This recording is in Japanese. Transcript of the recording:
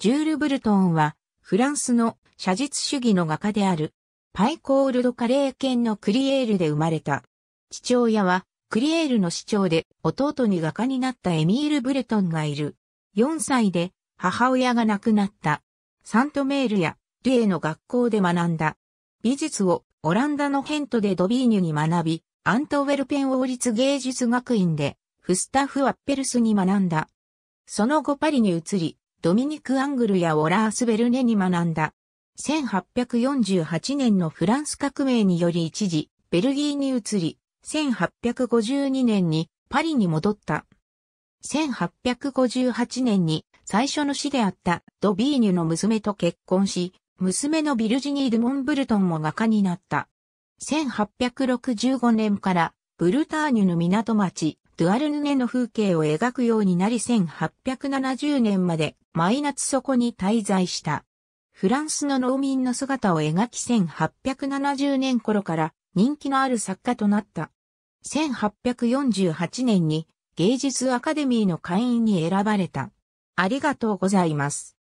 ジュール・ブルトンは、フランスの写実主義の画家である、パイコールド・カレー県のクリエールで生まれた。父親は、クリエールの市長で、弟に画家になったエミール・ブルトンがいる。4歳で、母親が亡くなった。サントメールや、ュエの学校で学んだ。美術を、オランダのヘントでドビーニュに学び、アントウェルペン王立芸術学院で、フスタフ・アッペルスに学んだ。その後パリに移り、ドミニク・アングルやオラース・ベルネに学んだ。1848年のフランス革命により一時、ベルギーに移り、1852年にパリに戻った。1858年に最初の死であったドビーニュの娘と結婚し、娘のビルジニー・ドモンブルトンも画家になった。1865年からブルターニュの港町ドゥアルヌネの風景を描くようになり1870年までマイナツそこに滞在した。フランスの農民の姿を描き1870年頃から人気のある作家となった。1848年に芸術アカデミーの会員に選ばれた。ありがとうございます。